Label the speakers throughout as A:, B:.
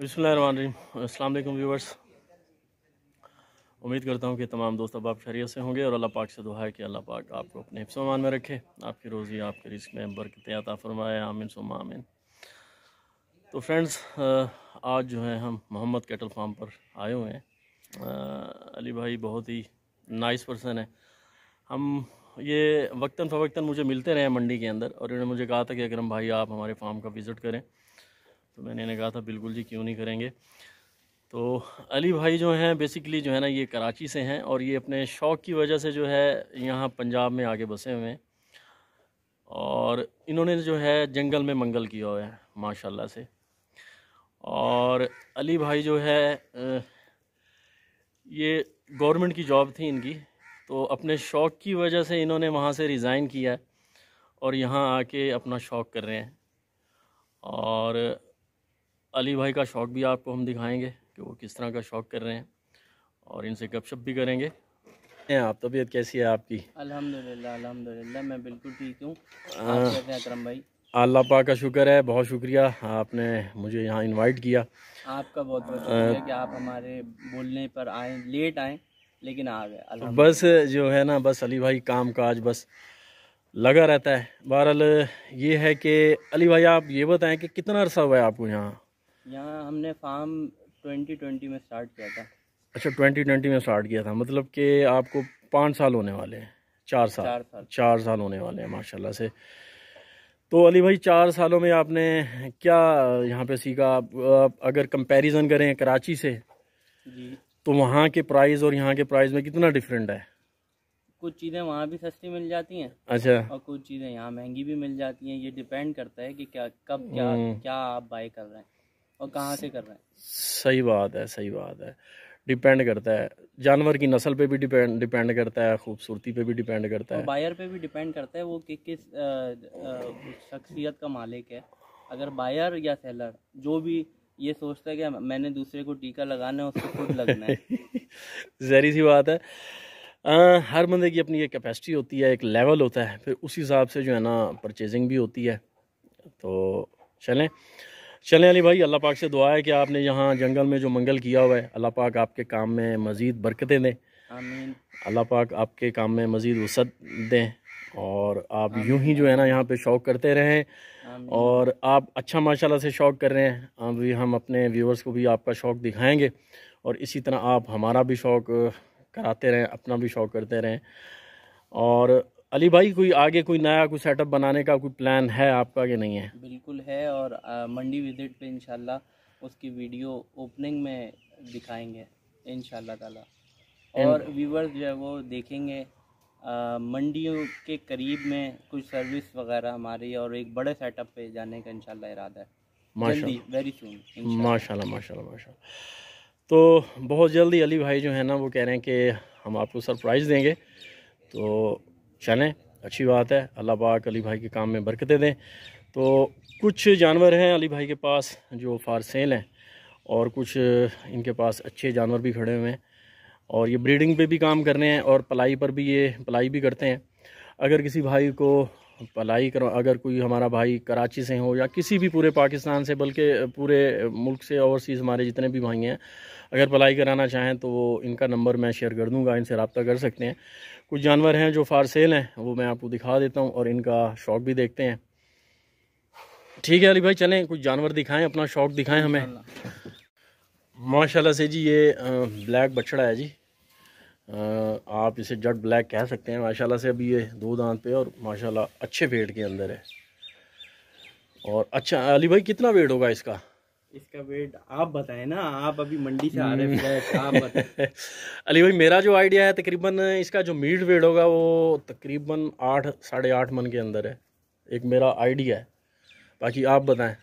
A: अस्सलाम वालेकुम व्यूवर्स उम्मीद करता हूँ कि तमाम दोस्त अब आप खैरियत से होंगे और अल्लाह पाक से दुआ है कि अल्लाह पाक आपको अपने हिफ्समान में रखे आपकी रोज़ी आपके रिस्क में बरकत फरमाए आमिन सुम आमिन तो फ्रेंड्स आज जो है हम मोहम्मद कैटल फार्म पर आए हुए हैं अली भाई बहुत ही नाइस पर्सन है हम ये वक्ता फ़वक्ता मुझे मिलते रहे मंडी के अंदर और इन्होंने मुझे कहा था कि अगर हम भाई आप हमारे फार्म का विज़िट करें तो मैंने इन्हें कहा था बिल्कुल जी क्यों नहीं करेंगे तो अली भाई जो हैं बेसिकली जो है ना ये कराची से हैं और ये अपने शौक़ की वजह से जो है यहाँ पंजाब में आगे बसे हुए हैं और इन्होंने जो है जंगल में मंगल किया हुआ है माशाल्लाह से और अली भाई जो है ये गवर्नमेंट की जॉब थी इनकी तो अपने शौक़ की वजह से इन्होंने वहाँ से रिज़ाइन किया है और यहाँ आके अपना शौक़ कर रहे हैं और अली भाई का शौक़ भी आपको हम दिखाएंगे कि वो किस तरह का शौक़ कर रहे हैं और इनसे गपशप भी करेंगे आप तबीयत कैसी है आपकी
B: अल्हम्दुलिल्लाह अल्हम्दुलिल्लाह मैं बिल्कुल ठीक हूँ अक्रम भाई
A: अल्लाह पाक का शुक्र है बहुत शुक्रिया आपने मुझे यहाँ इनवाइट किया
B: आपका बहुत बहुत शुक्रिया कि आप हमारे बोलने पर आए लेट आए लेकिन आ गए तो बस
A: जो है ना बस अली भाई काम काज बस लगा रहता है बहरहाल ये है कि अली भाई आप ये बताएं कि कितना अरसा हुआ है आपको यहाँ
B: यहाँ हमने फार्म 2020 में स्टार्ट किया था
A: अच्छा 2020 में स्टार्ट किया था मतलब कि आपको पाँच साल होने वाले हैं चार साल चार साल चार साल होने वाले हैं माशाल्लाह से तो अली भाई चार सालों में आपने क्या यहाँ पे सीखा आप अगर कंपैरिजन करें कराची से जी तो वहाँ के प्राइस और यहाँ के प्राइस में कितना डिफरेंट है
B: कुछ चीज़ें वहाँ भी सस्ती मिल जाती हैं अच्छा और कुछ चीज़ें यहाँ महंगी भी मिल जाती हैं ये डिपेंड करता है कि क्या कब क्या हम्म। क्या आप बाई कर रहे हैं और कहाँ से कर रहे हैं
A: सही बात है सही बात है डिपेंड करता है जानवर की नस्ल पे भी डिपेंड डिपेंड करता है खूबसूरती पे भी डिपेंड करता है बायर
B: पे भी डिपेंड करता है वो कि किस शख्सियत का मालिक है अगर बायर या सेलर जो भी ये सोचता है कि मैंने दूसरे को टीका लगाना है उसको खुद लगना है
A: जहरी सी बात है आ, हर बंदे की अपनी एक कैपेसिटी होती है एक लेवल होता है फिर उस हिसाब से जो है ना परचेजिंग भी होती है तो चलें चलें अली भाई अल्लाह पाक से दुआ है कि आपने यहाँ जंगल में जो मंगल किया हुआ है अल्लाह पाक आपके काम में मज़ीद बरकतें दें अल्लाह पाक आपके काम में मज़ीद वसत दें और आप यूं ही जो है ना यहाँ पे शौक़ करते रहें और आप अच्छा माशाल्लाह से शौक़ कर रहे हैं अभी हम अपने व्यूवर्स को भी आपका शौक़ दिखाएंगे और इसी तरह आप हमारा भी शौक़ कराते रहें अपना भी शौक़ करते रहें और अली भाई कोई आगे कोई नया कोई सेटअप बनाने का कोई प्लान है आपका कि नहीं है
B: बिल्कुल है और मंडी विजिट पे इनशाला उसकी वीडियो ओपनिंग में दिखाएंगे इन ताला और व्यूवर्स जो है वो देखेंगे मंडियों के करीब में कुछ सर्विस वगैरह हमारी और एक बड़े सेटअप पे जाने का इनशाला इरादा है माशा वेरी
A: सुन माशा माशा माशा तो बहुत जल्दी अली भाई जो है ना वो कह रहे हैं कि हम आपको सरप्राइज़ देंगे तो चलें अच्छी बात है अल्लाह पाक अली भाई के काम में बरकतें दें तो कुछ जानवर हैं अली भाई के पास जो फार सेल हैं और कुछ इनके पास अच्छे जानवर भी खड़े हुए हैं और ये ब्रीडिंग पे भी काम कर रहे हैं और पलाई पर भी ये पलाई भी करते हैं अगर किसी भाई को पलाई करो अगर कोई हमारा भाई कराची से हो या किसी भी पूरे पाकिस्तान से बल्कि पूरे मुल्क से ओवरसीज़ हमारे जितने भी भाई हैं अगर पलाई कराना चाहें तो वो इनका नंबर मैं शेयर कर दूंगा इनसे रबता कर सकते हैं कुछ जानवर हैं जो फार सेल हैं वो मैं आपको दिखा देता हूँ और इनका शौक भी देखते हैं ठीक है अली भाई चलें कुछ जानवर दिखाएं अपना शौक दिखाएं हमें माशाल्लाह से जी ये ब्लैक बछड़ा है जी आप इसे जट ब्लैक कह सकते हैं माशाल्लाह से अभी ये दो दांत पे और माशाल्लाह अच्छे पेड़ के अंदर है और अच्छा अली भाई कितना वेट होगा इसका
B: इसका वेट आप बताएं ना आप अभी मंडी से आ रहे हैं
A: हम्म। अली भाई मेरा जो आइडिया है तकरीबन इसका जो मीट वेट होगा वो तकरीबन आठ साढ़े आठ मन के अंदर है एक मेरा आइडिया है बाकी आप बताएं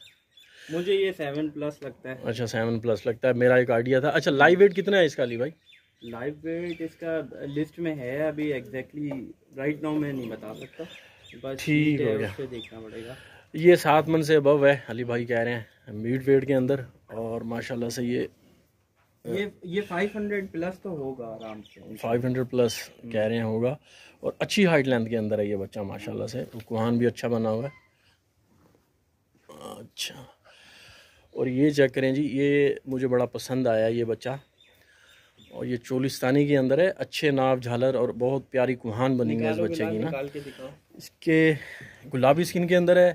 B: मुझे ये सेवन प्लस लगता है
A: अच्छा सेवन प्लस लगता है मेरा एक आइडिया था अच्छा लाइव वेट कितना है इसका अली भाई
B: लाइव वेट इसका लिस्ट में है अभी एग्जैक्टली राइट नाउ मैं नहीं बता सकता ठीक है देखना पड़ेगा
A: ये सात मन से अबव है अली भाई कह रहे हैं मीट वेट के अंदर और माशाल्लाह से ये ये ये 500 प्लस तो होगा आराम से 500 प्लस कह रहे हैं होगा और अच्छी हाइट लेंथ के अंदर है ये बच्चा माशाल्लाह से कुहान भी अच्छा बना हुआ है अच्छा और ये चेक करें जी ये मुझे बड़ा पसंद आया ये बच्चा और ये चोलिस्तानी के अंदर है अच्छे नाव झालर और बहुत प्यारी कुहान बनी है इस बच्चे की ना इसके गुलाबी स्किन के अंदर है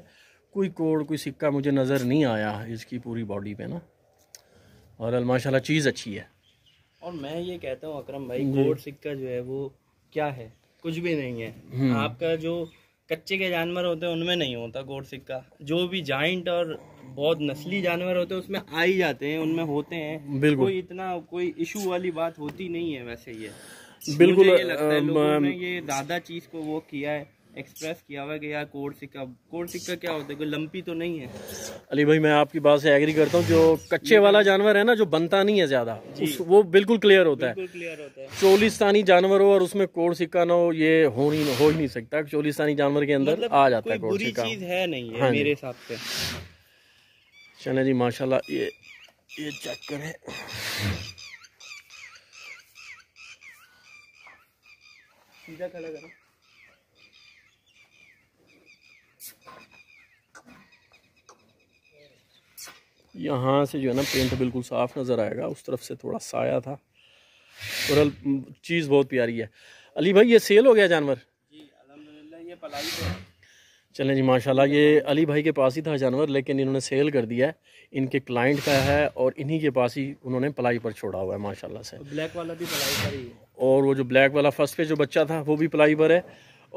A: कोई कोड़ कोई सिक्का मुझे नज़र नहीं आया इसकी पूरी बॉडी पे ना और माशाल्लाह चीज़ अच्छी है
B: और मैं ये कहता हूँ अकरम भाई कोड़ सिक्का जो है वो क्या है कुछ भी नहीं है हम्म। आपका जो कच्चे के जानवर होते हैं उनमें नहीं होता गोड़ सिक्का जो भी जाइंट और बहुत नस्ली जानवर होते हैं उसमें आ ही जाते हैं उनमें होते हैं बिल्कुल कोई इतना कोई इशू वाली बात होती नहीं है वैसे ये बिल्कुल ये, लगता है, लोगों ने ये दादा चीज को वो किया है एक्सप्रेस किया हुआ है कि यार कोड सिक्का कोड सिक्का क्या होता है कोई लंपी तो नहीं है
A: अली भाई मैं आपकी बात से एग्री करता हूँ जो कच्चे वाला जानवर है ना जो बनता नहीं है ज़्यादा वो बिल्कुल क्लियर होता है चोलिस्तानी जानवर हो और उसमें कोड सिक्का ना हो ये हो ही हो ही नहीं सकता चोलिस्तानी जानवर के अंदर मतलब आ जाता है कोड चीज़ है नहीं है हाँ मेरे हिसाब से चले जी माशाल्लाह ये ये चेक करें
B: सीधा खड़ा करो
A: यहाँ से जो है ना पेंट बिल्कुल साफ़ नज़र आएगा उस तरफ से थोड़ा साया था और चीज़ बहुत प्यारी है अली भाई ये सेल हो गया जानवर जी ये पलाई तो चलें जी माशाल्लाह ये अली भाई के पास ही था जानवर लेकिन इन्होंने सेल कर दिया है इनके क्लाइंट का है और इन्हीं के पास ही उन्होंने पलाई पर छोड़ा हुआ है माशाल्लाह से
B: ब्लैक वाला भी पलाई पर ही है
A: और वो जो ब्लैक वाला फर्स्ट पे जो बच्चा था वो भी पलाई पर है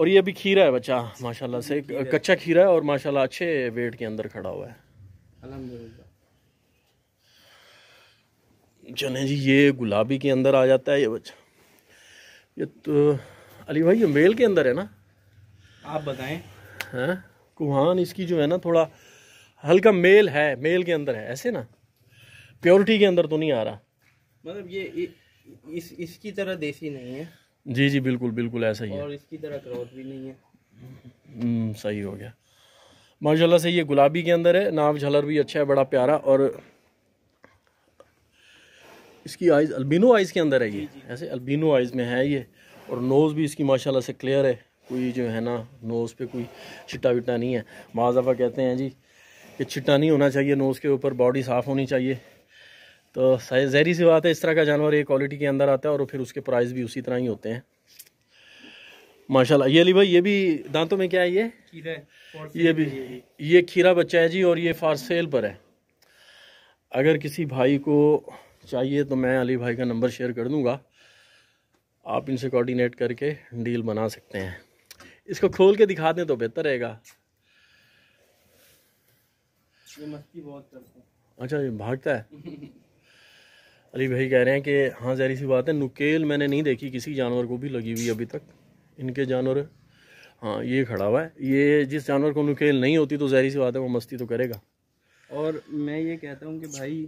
A: और ये अभी खीरा है बच्चा माशाल्लाह से कच्चा खीरा है और माशाल्लाह अच्छे वेट के अंदर खड़ा हुआ है अलहमदिल्ला चने जी ये गुलाबी के अंदर आ जाता है ये बच्चा ये तो अली भाई ये मेल के अंदर है ना आप बताएं हाँ कुहान इसकी जो है ना थोड़ा हल्का मेल है मेल के अंदर है ऐसे ना प्योरिटी के अंदर तो नहीं आ रहा
B: मतलब ये, इस इसकी तरह देसी नहीं है
A: जी जी बिल्कुल बिल्कुल ऐसा ही है और
B: इसकी तरह क्रोथ भी नहीं है
A: हम्म, सही हो गया माशाल्लाह से ये गुलाबी के अंदर है नाव झलर भी अच्छा है बड़ा प्यारा और इसकी आइज़ अल्बिनो आइज़ के अंदर है ये ऐसे अल्बिनो आइज़ में है ये और नोज़ भी इसकी माशाल्लाह से क्लियर है कोई जो है ना नोज़ पे कोई छिट्टा विट्टा नहीं है माजफ़ा कहते हैं जी कि छिट्टा नहीं होना चाहिए नोज़ के ऊपर बॉडी साफ़ होनी चाहिए तो जहरी सी बात है इस तरह का जानवर ये क्वालिटी के अंदर आता है और फिर उसके प्राइस भी उसी तरह ही होते हैं माशाल्लाह ये अली भाई ये भी दांतों में क्या है ये खीरा ये भी ये खीरा बच्चा है जी और ये फार सेल पर है अगर किसी भाई को चाहिए तो मैं अली भाई का नंबर शेयर कर दूंगा आप इनसे कोऑर्डिनेट करके डील बना सकते हैं इसको खोल के दिखा दें तो बेहतर रहेगा अच्छा ये भागता है अली भाई कह रहे हैं कि हाँ जहरी सी बात है नुकेल मैंने नहीं देखी किसी जानवर को भी लगी हुई अभी तक इनके जानवर हाँ ये खड़ा हुआ है ये जिस जानवर को नुकेल नहीं होती तो जहरी सी बात है वो मस्ती तो करेगा
B: और मैं ये कहता हूँ कि भाई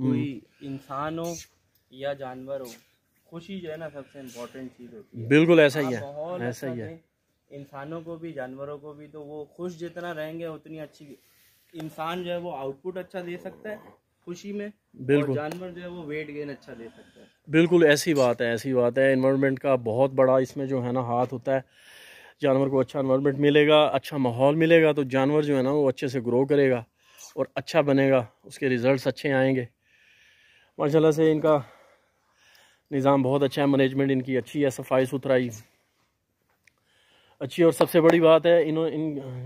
B: कोई इंसान हो या जानवर हो खुशी जो है ना सबसे इम्पोर्टेंट चीज़ होती है बिल्कुल ऐसा ही है ऐसा अच्छा ही है इंसानों को भी जानवरों को भी तो वो खुश जितना रहेंगे उतनी अच्छी इंसान जो है वो आउटपुट अच्छा दे सकता है खुशी में बिल्कुल जानवर जो है वो वेट गेन अच्छा दे सकता है
A: बिल्कुल ऐसी बात है ऐसी बात है इन्वायरमेंट का बहुत बड़ा इसमें जो है ना हाथ होता है जानवर को अच्छा इन्वायरमेंट मिलेगा अच्छा माहौल मिलेगा तो जानवर जो है ना वो अच्छे से ग्रो करेगा और अच्छा बनेगा उसके रिज़ल्ट अच्छे आएंगे माशाल्लाह से इनका निज़ाम बहुत अच्छा है मैनेजमेंट इनकी अच्छी है सफाई सुथराई अच्छी और सबसे बड़ी बात है इन्हों इन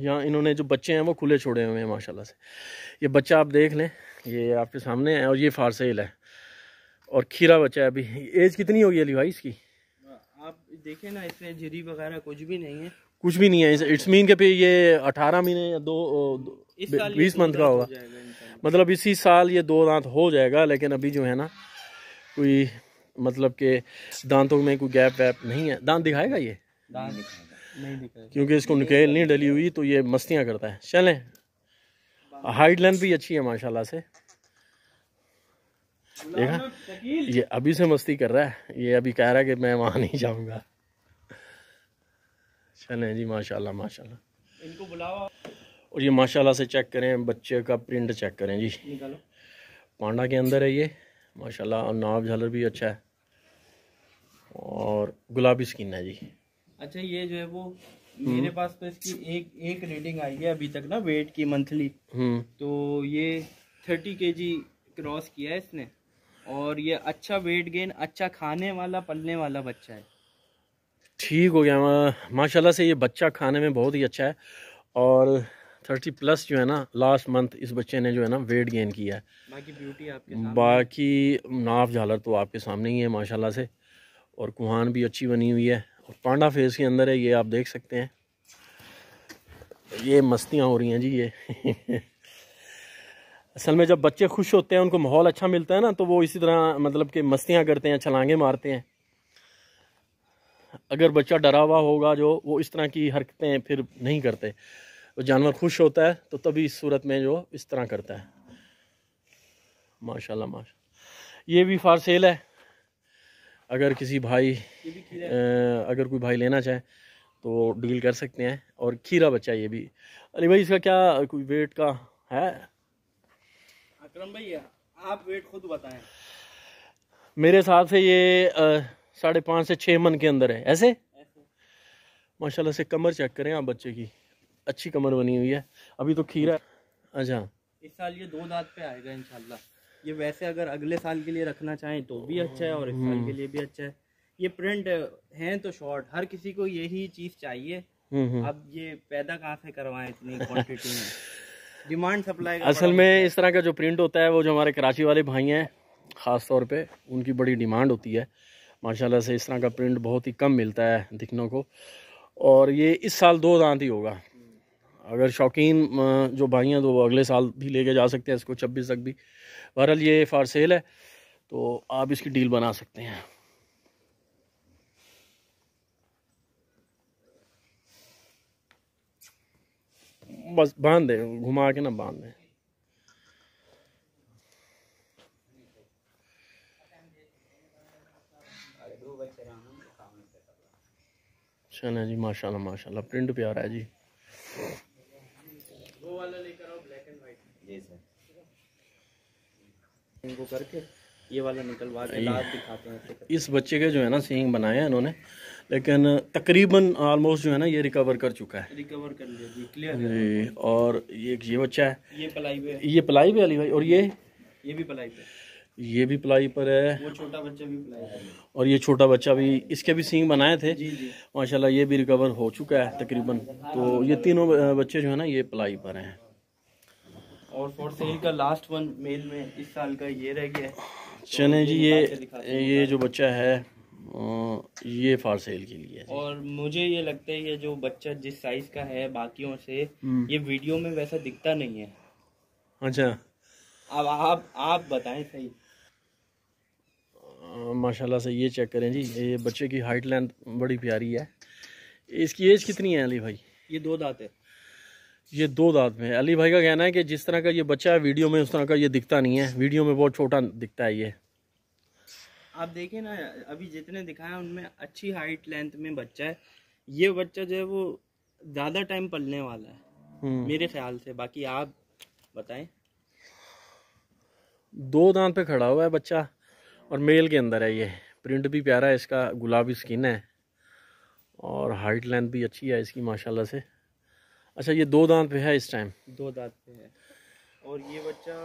A: यहाँ इन्होंने जो बच्चे हैं वो खुले छोड़े हुए हैं माशाल्लाह से ये बच्चा आप देख लें ये आपके सामने है और ये फारसेल है और खीरा बच्चा है अभी एज कितनी होगी अली भाई इसकी
B: आप देखें ना इसमें झिरी वगैरह कुछ भी नहीं है
A: कुछ भी नहीं है इट्स मीन के पे ये अठारह महीने या दो, दो बीस मंथ का होगा मतलब इसी साल ये दो दांत हो जाएगा लेकिन अभी जो है ना कोई मतलब के दांतों में कोई गैप वैप नहीं है दांत दिखाएगा ये
B: दांत दिखाएगा
A: क्योंकि इसको निकेल नहीं डली हुई तो ये मस्तियाँ करता है चलें हाइट लेंथ भी अच्छी है माशाल्लाह से देखा ये अभी से मस्ती कर रहा है ये अभी कह रहा है कि मैं वहां नहीं जाऊंगा चलें जी माशाल्लाह माशाल्लाह इनको बुलाओ और ये माशाल्लाह से चेक करें बच्चे का प्रिंट चेक करें जी पांडा के अंदर है ये माशाल्लाह और नाव झालर भी अच्छा है और गुलाबी स्किन है जी
B: अच्छा ये जो है वो हम्म। मेरे पास तो इसकी एक एक रेटिंग आई है अभी तक ना वेट की मंथली हम्म। तो ये थर्टी के जी क्रॉस किया है इसने और ये अच्छा वेट गेन अच्छा खाने वाला पलने वाला बच्चा है
A: ठीक हो गया माशाल्लाह से ये बच्चा खाने में बहुत ही अच्छा है और थर्टी प्लस जो है ना लास्ट मंथ इस बच्चे ने जो है ना वेट गेन किया है
B: बाकी ब्यूटी आपके सामने
A: बाकी नाफ झालर तो आपके सामने ही है माशाल्लाह से और कुहान भी अच्छी बनी हुई है और पांडा फेस के अंदर है ये आप देख सकते हैं ये मस्तियाँ हो रही हैं जी ये असल में जब बच्चे खुश होते हैं उनको माहौल अच्छा मिलता है ना तो वो इसी तरह मतलब कि मस्तियाँ करते हैं छलांगे मारते हैं अगर बच्चा डरा हुआ होगा जो वो इस तरह की हरकतें फिर नहीं करते तो जानवर खुश होता है तो तभी इस सूरत में जो इस तरह करता है माशाल्लाह माशा ये भी फार सेल है अगर किसी भाई अगर कोई भाई लेना चाहे तो डील कर सकते हैं और खीरा बच्चा ये भी अली भाई इसका क्या कोई वेट का है
B: अक्रम भैया आप वेट खुद बताएं
A: मेरे हिसाब से ये साढ़े पाँच से छः मन के अंदर है ऐसे, ऐसे। माशाल्लाह से कमर चेक करें आप बच्चे की अच्छी कमर बनी हुई है अभी तो खीरा अच्छा
B: इस साल ये दो दांत पे आएगा इनशाला ये वैसे अगर अगले साल के लिए रखना चाहें तो भी अच्छा है और इस साल के लिए भी अच्छा है ये प्रिंट है तो शॉर्ट हर किसी को यही चीज चाहिए हम्म, हम्म। अब ये पैदा कहाँ से करवाए इतनी क्वान्टिटी में डिमांड सप्लाई असल में
A: इस तरह का जो प्रिंट होता है वो जो हमारे कराची वाले भाई हैं ख़ास तौर पे उनकी बड़ी डिमांड होती है माशाल्लाह से इस तरह का प्रिंट बहुत ही कम मिलता है दिखने को और ये इस साल दो दांत ही होगा अगर शौकीन जो भाई हैं तो वो अगले साल भी लेके जा सकते हैं इसको छब्बीस तक भी बहरहाल ये फार सेल है तो आप इसकी डील बना सकते हैं बस बांध दें घुमा के ना बांध दें चलें अच्छा जी माशाल्लाह माशाल्लाह प्रिंट प्यारा है जी
B: इनको करके ये वाला निकलवा के दिखाते हैं
A: इस बच्चे के जो है ना सींग बनाए हैं इन्होंने लेकिन तकरीबन ऑलमोस्ट जो है ना ये रिकवर कर चुका है
B: रिकवर कर लिया जी
A: क्लियर जी और ये ये बच्चा है ये पलाई पे ये पलाई पे अली भाई और ये ये भी पलाई पे ये भी पलाई पर है वो
B: छोटा बच्चा भी प्लाई पर
A: और ये छोटा बच्चा भी इसके भी सींग बनाए थे जी जी माशाल्लाह ये भी रिकवर हो चुका है तकरीबन तो ये तीनों बच्चे जो है ना ये पलाई पर हैं
B: और फॉर सेल का लास्ट वन मेल में इस साल का ये रह गया है
A: चले तो जी ये ये जो बच्चा है ये फॉर सेल के लिए
B: और मुझे ये लगता है ये जो बच्चा जिस साइज का है बाकियों से हम्म। ये वीडियो में वैसा दिखता नहीं है अच्छा अब आप आप बताएं सही
A: माशाल्लाह से ये चेक करें जी ये बच्चे की हाइट लेंथ बड़ी प्यारी है इसकी एज कितनी है अली भाई ये दो दाँत है ये दो दांत में है अली भाई का कहना है कि जिस तरह का ये बच्चा है वीडियो में उस तरह का ये दिखता नहीं है वीडियो में बहुत छोटा दिखता है ये
B: आप देखिए ना अभी जितने दिखाए उनमें अच्छी हाइट लेंथ में बच्चा है ये बच्चा जो है वो ज़्यादा टाइम पलने वाला है हम्म। मेरे ख्याल से बाकी आप बताएं
A: दो दांत पे खड़ा हुआ है बच्चा और मेल के अंदर है ये प्रिंट भी प्यारा है इसका गुलाबी स्किन है और हाइट लेंथ भी अच्छी है इसकी माशाल्लाह से अच्छा ये दो दांत पे है इस टाइम
B: दो दांत पे है और ये बच्चा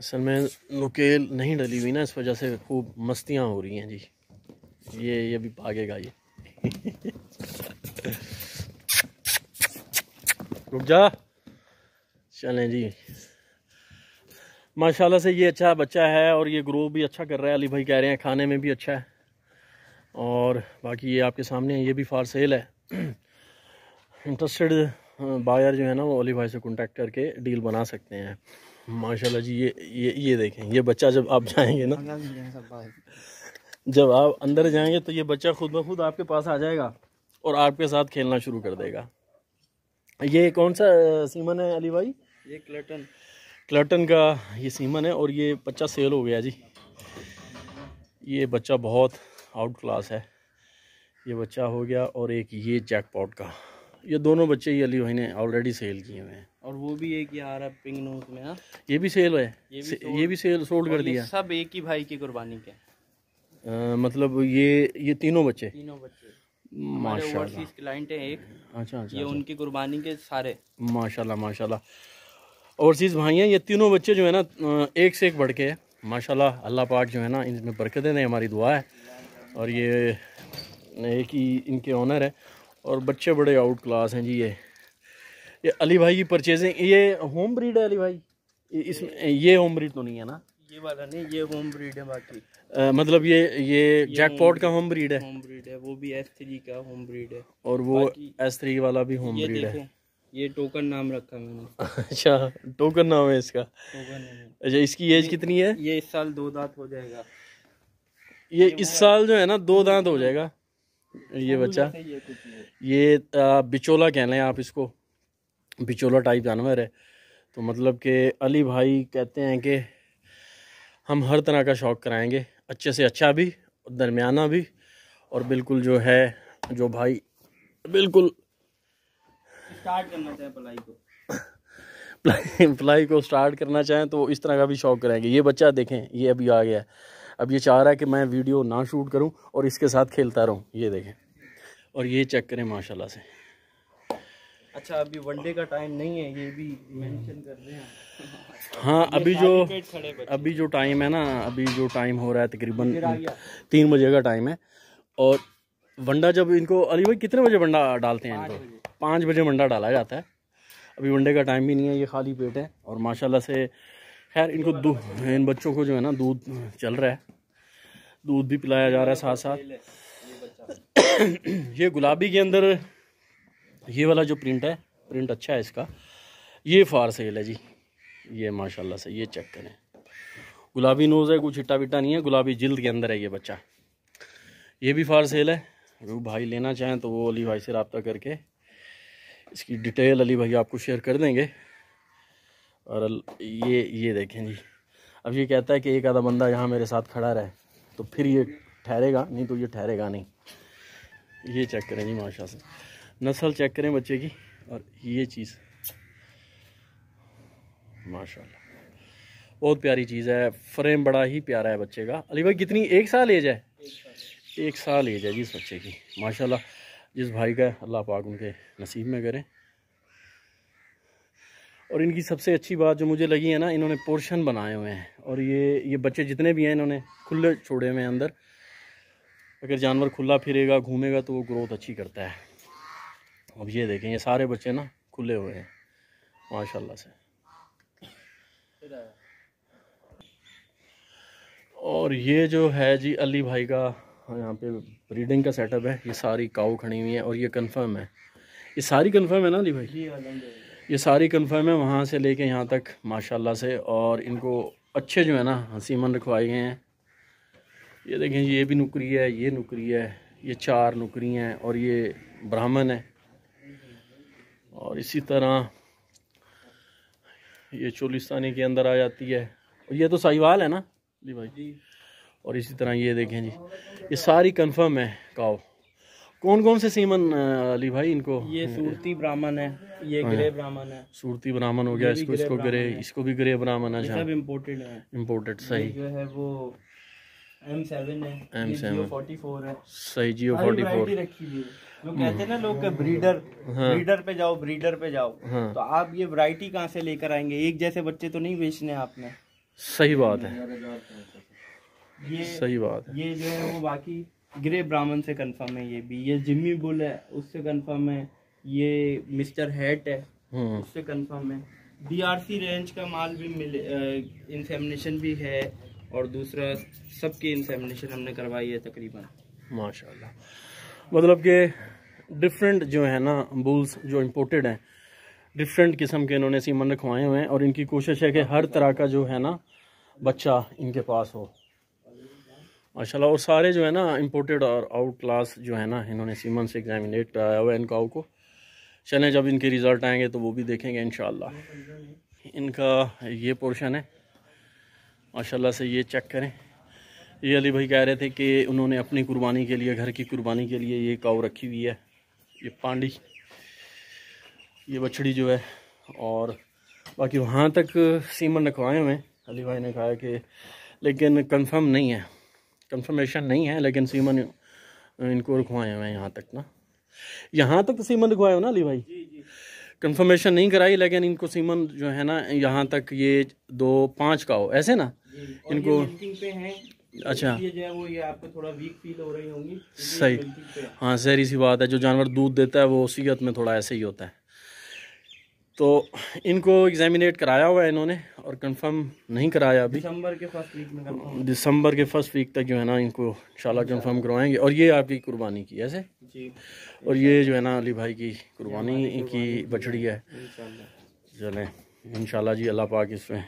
A: असल में नुकेल नहीं डली हुई ना इस वजह से खूब मस्तियाँ हो रही हैं जी ये ये भी भागेगा ये रुक जा चलें जी माशाल्लाह से ये अच्छा बच्चा है और ये ग्रो भी अच्छा कर रहा है अली भाई कह रहे हैं खाने में भी अच्छा है और बाकी ये आपके सामने है ये भी फार सेल है इंटरेस्टेड बायर जो है ना वो अली भाई से कॉन्टेक्ट करके डील बना सकते हैं माशाल्लाह जी ये ये ये देखें ये बच्चा जब आप जाएंगे ना जब आप अंदर जाएंगे तो ये बच्चा खुद ब खुद आपके पास आ जाएगा और आपके साथ खेलना शुरू कर देगा ये कौन सा सीमन है अली भाई ये क्लेटन क्लर्टन का ये सीमन है और ये बच्चा सेल हो गया जी ये बच्चा बहुत आउट क्लास है ये बच्चा हो गया और एक ये जैकपॉट का ये दोनों बच्चे ये अली भाई ने ऑलरेडी सेल किए हुए हैं
B: और वो भी एक ये आ रहा है पिंग नोट में हाँ।
A: ये भी सेल है ये भी, ये भी सेल सोल्ड कर दिया
B: सब एक ही भाई की कुर्बानी के
A: आ, मतलब ये ये तीनों बच्चे तीनों बच्चे माशाल्लाह
B: क्लाइंट है एक
A: अच्छा अच्छा ये अच्छा। उनकी
B: कुर्बानी के सारे
A: माशाल्लाह माशाल्लाह ओवरसीज़ भाई हैं ये तीनों बच्चे जो है ना एक से एक बढ़ के माशाल्लाह अल्लाह पाक जो है ना इनमें बरकत दें हमारी दुआ है और ये एक ही इनके ऑनर है और बच्चे बड़े आउट क्लास हैं जी ये ये अली भाई की परचेजिंग ये होम ब्रीड है अली भाई इसमें ये होम ब्रीड तो नहीं है ना
B: ये वाला नहीं ये होम ब्रीड है बाकी
A: आ, मतलब ये ये, ये जैकपॉट का होम ब्रीड है
B: होम ब्रीड है वो भी एस थ्री का होम ब्रीड है
A: और वो एस थ्री वाला भी होम ब्रीड है
B: ये टोकन नाम रखा मैंने
A: अच्छा टोकन नाम है इसका टोकन अच्छा इसकी एज कितनी है
B: ये इस साल दो दांत हो जाएगा
A: ये इस साल जो है ना दो दांत हो जाएगा ये बच्चा ये बिचोला कहना है आप इसको बिचोला टाइप जानवर है तो मतलब के अली भाई कहते हैं कि हम हर तरह का शौक़ कराएंगे अच्छे से अच्छा भी दरमियाना भी और बिल्कुल जो है जो भाई बिल्कुल
B: प्लाई
A: को स्टार्ट करना चाहें तो इस तरह का भी शौक करेंगे ये बच्चा देखें ये अभी आ गया है अब ये चाह रहा है कि मैं वीडियो ना शूट करूं और इसके साथ खेलता रहूं ये देखें और ये चेक करें माशाल्लाह से
B: अच्छा अभी वनडे का टाइम नहीं है ये भी मेंशन कर रहे हैं
A: हाँ अभी जो अभी जो टाइम है ना अभी जो टाइम हो रहा है तकरीबन तीन बजे का टाइम है और वंडा जब इनको अली भाई कितने बजे वंडा डालते हैं इनको पाँच बजे मंडा डाला जाता है अभी वनडे का टाइम भी नहीं है ये खाली पेट है और माशाल्लाह से खैर इनको दूध इन बच्चों को जो है ना दूध चल रहा है दूध भी पिलाया जा रहा है साथ साथ ये गुलाबी के अंदर ये वाला जो प्रिंट है प्रिंट अच्छा है इसका ये फार सेल है जी ये माशाल्लाह से ये चेक करें गुलाबी नोज़ है कुछ हिट्टा विट्टा नहीं है गुलाबी जिल्द के अंदर है ये बच्चा ये भी फार सेल है वो भाई लेना चाहें तो वो अली भाई से रबता करके इसकी डिटेल अली भाई आपको शेयर कर देंगे और ये ये देखें जी अब ये कहता है कि एक आधा बंदा यहाँ मेरे साथ खड़ा रहे तो फिर ये ठहरेगा नहीं तो ये ठहरेगा नहीं ये चेक करें जी माशा से नस्ल चेक करें बच्चे की और ये चीज़ माशा बहुत प्यारी चीज़ है फ्रेम बड़ा ही प्यारा है बच्चे का अली भाई कितनी एक साल एज है एक साल एज है जी इस बच्चे की माशाल्लाह जिस भाई का अल्लाह पाक उनके नसीब में करें और इनकी सबसे अच्छी बात जो मुझे लगी है ना इन्होंने पोर्शन बनाए हुए हैं और ये ये बच्चे जितने भी हैं इन्होंने खुले छोड़े हुए हैं अंदर अगर जानवर खुला फिरेगा घूमेगा तो वो ग्रोथ अच्छी करता है अब ये देखें ये सारे बच्चे ना खुले हुए हैं माशाल्लाह से और ये जो है जी अली भाई का और हाँ, यहाँ पे ब्रीडिंग का सेटअप है ये सारी काऊ खड़ी हुई है और ये कंफर्म है ये सारी कंफर्म है ना अली भाई ये सारी कंफर्म है वहाँ से लेके यहाँ तक माशाल्लाह से और इनको अच्छे जो है ना हसीमन रखवाए गए हैं ये देखें ये भी नुकरी है ये नुकरी है ये चार नुकरी हैं और ये ब्राह्मण है और इसी तरह ये चोलिस्तानी के अंदर आ जाती है और ये तो साहिवाल है ना जी भाई जी और इसी तरह ये देखें जी ये सारी कंफर्म है काव कौन कौन से सीमन अली भाई इनको ये सूरती
B: ब्राह्मण है ये हाँ। ग्रे ब्राह्मण है सूरती ब्राह्मण हो गया इसको इसको ग्रे
A: इसको भी ग्रे ब्राह्मण है सब इम्पोर्टेड है इम्पोर्टेड सही
B: जो है वो M7 है
A: M7 जियो 44 है सही जियो 44
B: रखी हुई कहते हैं ना लोग के हम्म। ब्रीडर हाँ। ब्रीडर पे जाओ ब्रीडर पे जाओ हाँ। तो आप ये वैरायटी कहाँ से लेकर आएंगे एक जैसे बच्चे तो नहीं बेचने आपने सही बात है
A: ये सही बात है ये
B: जो है वो बाकी ग्रे ब्राह्मण से कंफर्म है ये भी ये जिम्मी बुल है उससे कंफर्म है ये मिस्टर हैट है हम्म। उससे कंफर्म है डीआरसी रेंज का माल भी मिले इंसेमिनेशन भी है और दूसरा सबकी इंसेमिनेशन हमने करवाई है तकरीबन
A: माशाल्लाह मतलब के डिफरेंट जो है ना बुल्स जो इम्पोर्टेड हैं डिफरेंट किस्म के इन्होंने सीमन रखवाए हुए हैं और इनकी कोशिश है कि हर तरह का जो है ना बच्चा इनके पास हो माशाल्लाह और सारे जो है ना इम्पोर्टेड और आउट क्लास जो है ना इन्होंने सीमन से एग्जामिनेट कराया हुआ है इनका को चलें जब इनके रिज़ल्ट आएंगे तो वो भी देखेंगे इन इनका ये पोर्शन है माशाल्लाह से ये चेक करें ये अली भाई कह रहे थे कि उन्होंने अपनी कुर्बानी के लिए घर की कुर्बानी के लिए ये काऊ रखी हुई है ये पांडी ये बछड़ी जो है और बाकी वहाँ तक सीमन रखवाए हुए अली भाई ने कहा कि लेकिन कंफर्म नहीं है कंफर्मेशन नहीं है लेकिन सीमन इनको रुकवाए हुए हैं यहाँ तक ना यहाँ तक तो सीमन रुकवाए हो ना अली भाई कंफर्मेशन नहीं कराई लेकिन इनको सीमन जो है ना यहाँ तक ये दो पाँच का हो ऐसे ना इनको
B: अच्छा जो है वो ये आपको थोड़ा वीक फील हो
A: रही होंगी सही हाँ सहरी सी बात है जो जानवर दूध देता है वो सीयत में थोड़ा ऐसे ही होता है तो इनको एग्जामिनेट कराया हुआ है इन्होंने और कंफर्म नहीं कराया अभी
B: दिसंबर के फर्स्ट वीक में
A: दिसंबर के फर्स्ट वीक तक जो है ना इनको इनशाला कंफर्म करवाएंगे और ये आपकी कुर्बानी की ऐसे जी और ये जो है ना अली भाई की कुर्बानी की बछड़ी है चले इंशाल्लाह जी अल्लाह पाक इसमें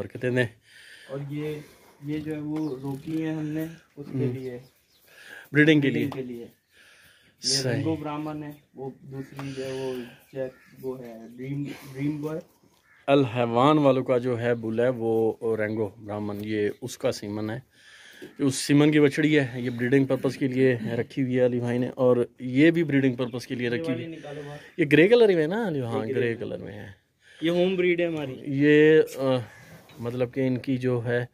A: बरकतें दें
B: और ये ये जो है वो रोकी है हमने उसके हम्म। लिए ब्रीडिंग के लिए ब्राह्मण है वो दूसरी जो है वो वो है ड्रीम ड्रीम बॉय
A: अल हैवान वालों का जो है बुल है वो रेंगो ब्राह्मण ये उसका सीमन है उस सीमन की बछड़ी है ये ब्रीडिंग पर्पस के लिए रखी हुई है अली भाई ने और ये भी ब्रीडिंग पर्पस के लिए रखी हुई है ये ग्रे कलर में ना अली हाँ ग्रे कलर में है ये होम ब्रीड है हमारी ये आ, मतलब कि इनकी जो है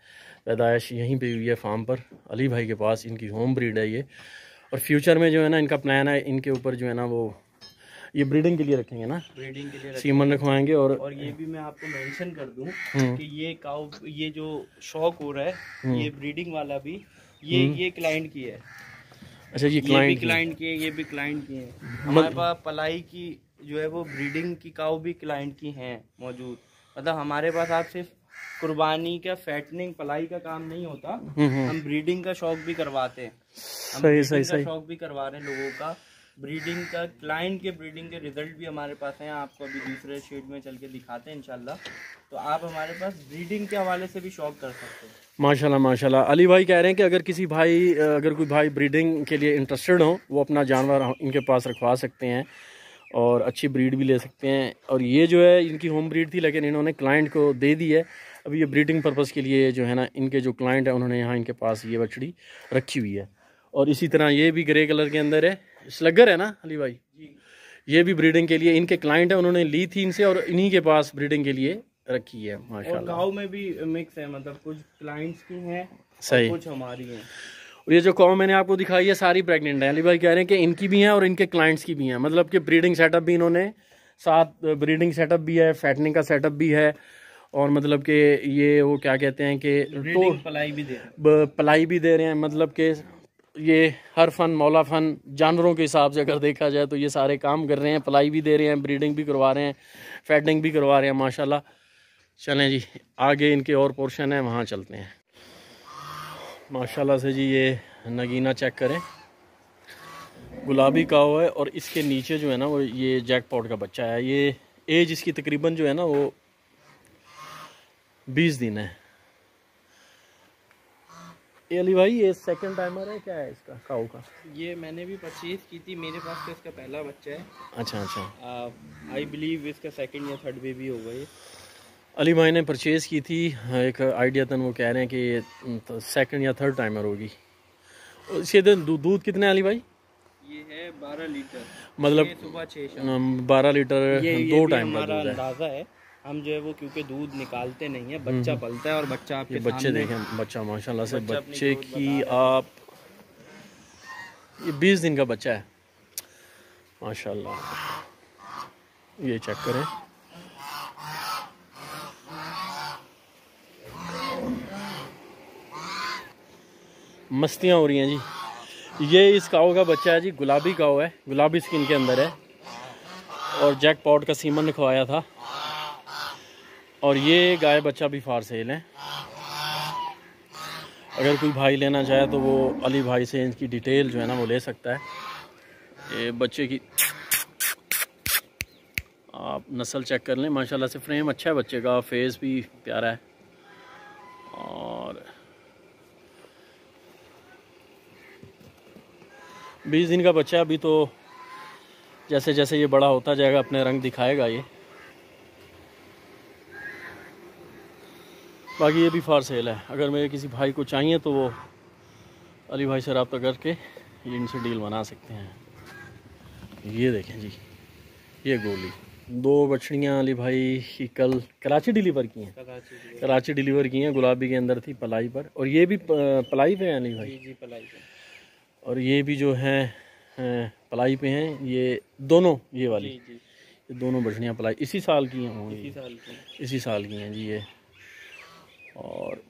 A: पैदाइश यहीं पे हुई है फार्म पर अली भाई के पास इनकी होम ब्रीड है ये और फ्यूचर में जो है ना इनका प्लान है इनके ऊपर जो है ना वो ये ब्रीडिंग के लिए रखेंगे ना ब्रीडिंग के लिए सीमन रखवाएंगे और
B: और ये भी मैं आपको मेंशन कर दूं हम्म। कि ये काउ ये जो शौक हो रहा है हम्म। ये ब्रीडिंग वाला भी ये हम्म। ये क्लाइंट की है अच्छा ये क्लाइंट भी क्लाइंट की है ये भी क्लाइंट की है हमारे पास पलाई की जो है वो ब्रीडिंग की काउ भी क्लाइंट की है मौजूद मतलब हमारे पास आप सिर्फ कुर्बानी का फैटनिंग पलाई का काम नहीं होता हम ब्रीडिंग का शौक भी करवाते हैं सही सही सही शौक भी करवा रहे हैं लोगों का ब्रीडिंग का क्लाइंट के ब्रीडिंग के रिजल्ट भी हमारे पास हैं आपको अभी दूसरे शेड में चल के दिखाते हैं इनशाला तो आप हमारे पास ब्रीडिंग के हवाले से भी शौक कर सकते हैं
A: माशाल्लाह माशाल्लाह अली भाई कह रहे हैं कि अगर किसी भाई अगर कोई भाई ब्रीडिंग के लिए इंटरेस्टेड हो वो अपना जानवर इनके पास रखवा सकते हैं और अच्छी ब्रीड भी ले सकते हैं और ये जो है इनकी होम ब्रीड थी लेकिन इन्होंने क्लाइंट को दे दी है अभी ये ब्रीडिंग पर्पज़ के लिए जो है ना इनके जो क्लाइंट है उन्होंने यहाँ इनके पास ये बछड़ी रखी हुई है और इसी तरह ये भी ग्रे कलर के अंदर है स्लगर है ना अली भाई ये भी ब्रीडिंग के लिए इनके क्लाइंट है उन्होंने ली थी इनसे और इन्हीं के पास ब्रीडिंग के लिए रखी है माशाल्लाह
B: गांव में भी मिक्स है मतलब कुछ क्लाइंट्स की हैं सही कुछ हमारी हैं
A: ये जो कॉम मैंने आपको दिखाई है सारी प्रेग्नेंट है अली भाई कह रहे हैं कि इनकी भी हैं और इनके क्लाइंट्स की भी हैं मतलब कि ब्रीडिंग सेटअप भी इन्होंने साथ ब्रीडिंग सेटअप भी है फैटनिंग का सेटअप भी है और मतलब के ये वो क्या कहते हैं कि तो पलाई भी दे पलाई भी दे रहे हैं मतलब के ये हर फन मौला फन जानवरों के हिसाब से अगर देखा जाए तो ये सारे काम कर रहे हैं पलाई भी दे रहे हैं ब्रीडिंग भी करवा रहे हैं फेडिंग भी करवा रहे हैं माशाल्लाह चलें जी आगे इनके और पोर्शन हैं वहाँ चलते हैं माशाल्लाह से जी ये नगीना चेक करें गुलाबी काव है और इसके नीचे जो है ना वो ये जैकपॉट का बच्चा है ये एज इसकी तकरीबन जो है ना वो बीस दिन है ये अली भाई ये सेकंड टाइमर है क्या है इसका काउ का ये मैंने भी परचेज की थी मेरे पास तो इसका पहला बच्चा है अच्छा
B: अच्छा आई बिलीव इसका सेकंड या थर्ड बेबी हो गई
A: अली भाई ने परचेज़ की थी हाँ, एक आइडिया था वो कह रहे हैं कि ये तो सेकंड या थर्ड टाइमर होगी इसके दूध दूध कितने अली भाई
B: ये है बारह लीटर मतलब सुबह छः
A: बारह लीटर ये, दो टाइमर अंदाज़ा
B: है हम जो है वो क्योंकि दूध निकालते नहीं है बच्चा हम्म। पलता है और बच्चा आपके बच्चे देखें
A: बच्चा माशाल्लाह से बच्चे, की आप ये बीस दिन का बच्चा है माशाल्लाह ये चेक करें मस्तियाँ हो रही हैं जी ये इस काओ का बच्चा है जी गुलाबी काओ है गुलाबी स्किन के अंदर है और जैक पॉट का सीमन लिखवाया था और ये गाय बच्चा भी फार सेल है अगर कोई भाई लेना चाहे तो वो अली भाई से इनकी डिटेल जो है ना वो ले सकता है ये बच्चे की आप नस्ल चेक कर लें माशाल्लाह से फ्रेम अच्छा है बच्चे का फेस भी प्यारा है और बीस दिन का बच्चा अभी तो जैसे जैसे ये बड़ा होता जाएगा अपने रंग दिखाएगा ये बाकी ये भी फार सेल है अगर मेरे किसी भाई को चाहिए तो वो अली भाई से रबा करके ये इनसे डील बना सकते हैं ये देखें जी ये गोली दो बछड़ियाँ अली भाई की कल कराची डिलीवर की हैं कराची डिलीवर की हैं गुलाबी के अंदर थी पलाई पर और ये भी पलाई पे हैं अली भाई जी पलाई पे और ये भी जो है, पलाई पे हैं ये दोनों ये वाली ये दोनों बछड़ियाँ पलाई इसी साल की हैं इसी साल की हैं जी ये और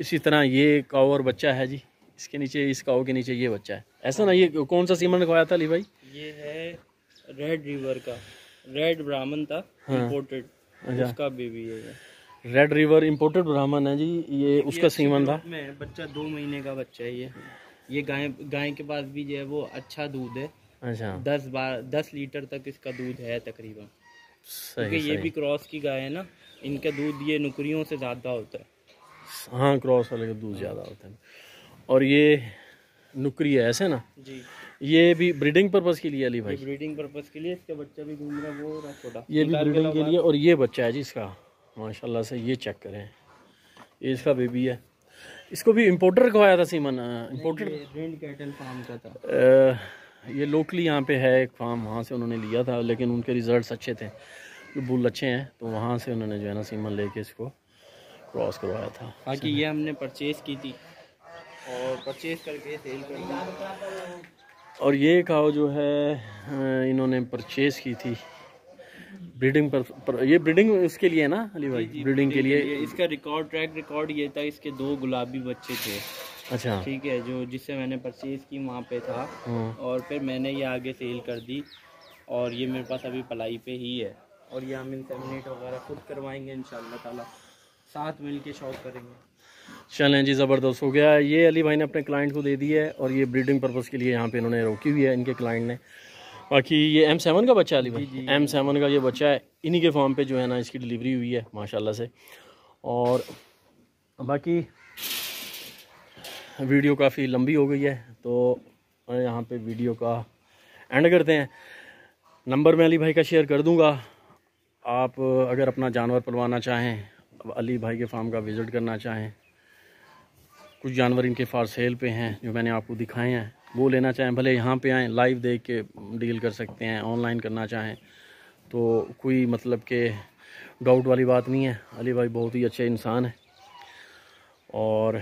A: इसी तरह ये काओ और बच्चा है जी इसके नीचे इस काओ के नीचे ये बच्चा है ऐसा ना ये कौन सा सीमन लिखवाया था ली भाई
B: ये है रेड रिवर का रेड ब्राह्मण था हाँ, इम्पोर्टेड अच्छा। उसका बेबी है
A: रेड रिवर इम्पोर्टेड ब्राह्मण है जी ये उसका सीमन था
B: मैं बच्चा दो महीने का बच्चा है ये ये गाय गाय के पास भी जो है वो अच्छा दूध है अच्छा दस बार दस लीटर तक इसका दूध है तकरीबन क्योंकि ये भी क्रॉस की गाय है ना इनका दूध ये नुकरियों से ज़्यादा होता है
A: हाँ क्रॉस वाले का दूध ज़्यादा होता है और ये नुकरी है ऐसे ना जी ये भी ब्रीडिंग पर्पज के लिए अली भाई
B: ब्रीडिंग पर्पज के लिए इसका बच्चा भी घूम रहा है वो छोटा ये भी ब्रीडिंग
A: के लिए और ये बच्चा है जी इसका माशाल्लाह से ये चेक करें ये इसका बेबी है इसको भी इम्पोर्टर करवाया था semen importer rent cattle farm का था ये लोकली यहाँ पे है एक फार्म वहाँ से उन्होंने लिया था लेकिन उनके रिजल्ट्स अच्छे थे बुल अच्छे हैं तो वहाँ से उन्होंने जो है ना सीमा लेके इसको क्रॉस करवाया था बाकी
B: ये हमने परचेज़ की थी और परचेज़ करके सेल कर
A: और ये काओ जो है इन्होंने परचेज़ की थी ब्रीडिंग पर, पर ये ब्रीडिंग उसके लिए है ना अली भाई ब्रीडिंग, के लिए, लिए
B: इसका रिकॉर्ड ट्रैक रिकॉर्ड ये था इसके दो गुलाबी बच्चे थे अच्छा ठीक है जो जिससे मैंने परचेज की वहाँ पे था हाँ। और फिर मैंने ये आगे सेल कर दी और ये मेरे पास अभी पलाई पे ही है और ये हम इंसेमिनेट वगैरह खुद करवाएंगे इन ताला साथ मिल के शॉप करेंगे
A: चलें जी ज़बरदस्त हो गया ये अली भाई ने अपने क्लाइंट को दे दी है और ये ब्रीडिंग पर्पज़ के लिए यहाँ पे इन्होंने रोकी हुई है इनके क्लाइंट ने बाकी ये एम सेवन का बच्चा अली भाई एम सेवन का ये बच्चा है इन्हीं के फॉर्म पे जो है ना इसकी डिलीवरी हुई है माशाल्लाह से और बाकी वीडियो काफ़ी लंबी हो गई है तो यहाँ पे वीडियो का एंड करते हैं नंबर मैं अली भाई का शेयर कर दूँगा आप अगर अपना जानवर पलवाना चाहें अली भाई के फार्म का विज़िट करना चाहें कुछ जानवर इनके फार सेल पे हैं जो मैंने आपको दिखाए हैं वो लेना चाहें भले यहाँ पे आएँ लाइव देख के डील कर सकते हैं ऑनलाइन करना चाहें तो कोई मतलब के डाउट वाली बात नहीं है अली भाई बहुत ही अच्छे इंसान हैं और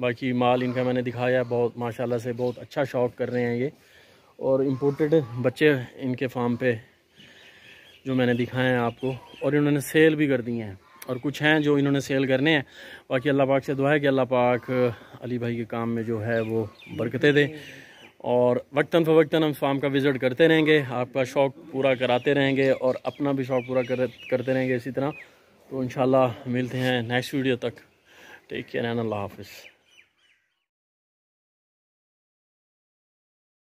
A: बाकी माल इनका मैंने दिखाया बहुत माशाल्लाह से बहुत अच्छा शौक कर रहे हैं ये और इम्पोर्टेड बच्चे इनके फार्म पे जो मैंने दिखाए हैं आपको और इन्होंने सेल भी कर दिए हैं और कुछ हैं जो इन्होंने सेल करने हैं बाकी अल्लाह पाक से दुआ है कि अल्लाह पाक अली भाई के काम में जो है वो बरकते दें और वक्ता फ़वक्ता हम फार्म का विज़िट करते रहेंगे आपका शौक़ पूरा कराते रहेंगे और अपना भी शौक़ पूरा कर, करते रहेंगे इसी तरह तो इन मिलते हैं नेक्स्ट वीडियो तक टेक केयर एन अल्लाह हाफिज़